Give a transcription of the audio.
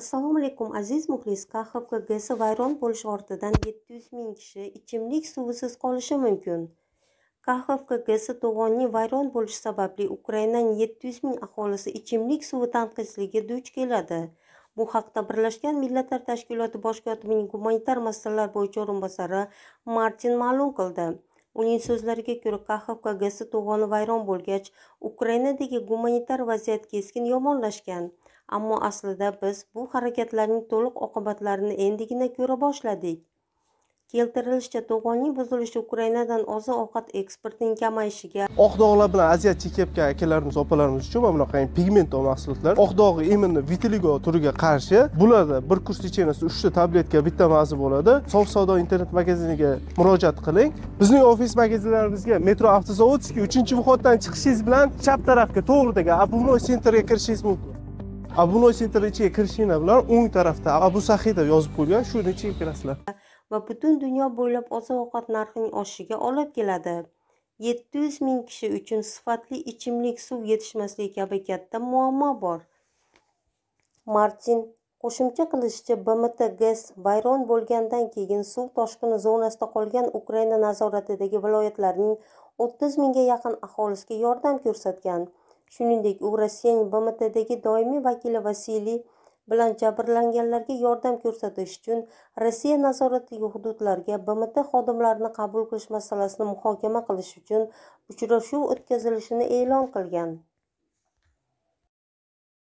assalomu alaykum aziz muxlis KHKGsi vayron bo'lish ortidan 700 ming kishi ichimlik suvisiz qolishi mumkin KHKGsi to'g'onning vayron bo'lishi sababli ukrainaning 700 ming aholisi ichimlik suvi tanqisligiga duch keladi bu haqda birlashgan millatlar tashkiloti bosh kotibining gumanitar masalalar bo'yicha o'rinbosari martin ma'lum qildi uning so'zlariga ko'ra kaxov kgsi to'g'oni vayron bo'lgach ukrainadagi gumanitar vaziyat keskin yomonlashgan ammo aslida biz bu harakatlarning to'liq oqibatlarini endigina ko'ra boshladik keltirilishicha to'g'onning buzilishi ukrainadan oziq ovqat eksportining kamayishiga oq dog'lar bilan aziyat chekayotgan akalarimiz opalarimiz uchun mana bunaqa pigmentli mahsulotlar oq dog'i именно vitiligo turiga qarshi bularda bir kurs 3 uchta tabletka bitta mazi bo'ladi sof savdo internet magaziniga murojaat qiling bizning ofis magazinlarimizga metro avtozavodskiy uchinchi vxoddan chiqishingiz bilan chap tarafga to'g'ridagi обувной sentrga kirishingiz mumkin obuvnoy sentr ichiga kirishinglar bilan o'ng tarafda abu sahi deb yozib qo'ygan shuni ichiga kirasizlar va butun dunyo bo'ylab oziq ovqat narxining oshishiga olib keladi yetti yuz ming kishi uchun sifatli ichimlik suv yetishmasligi kabi katta muammo bor martin qo'shimcha qilishicha bmt gaz vayron bo'lgandan keyin suv toshqini zonasida qolgan ukraina nazoratidagi viloyatlarning o'ttiz mingga yaqin aholisiga yordam ko'rsatgan shuningdek u rossiyaning bmtdagi doimiy vakili vasiliy bilan jabrlanganlarga yordam ko'rsatish uchun rossiya nazoratidagi hududlarga bmt xodimlarini qabul qilish masalasini muhokama qilish uchun uchrashuv o'tkazilishini e'lon qilgan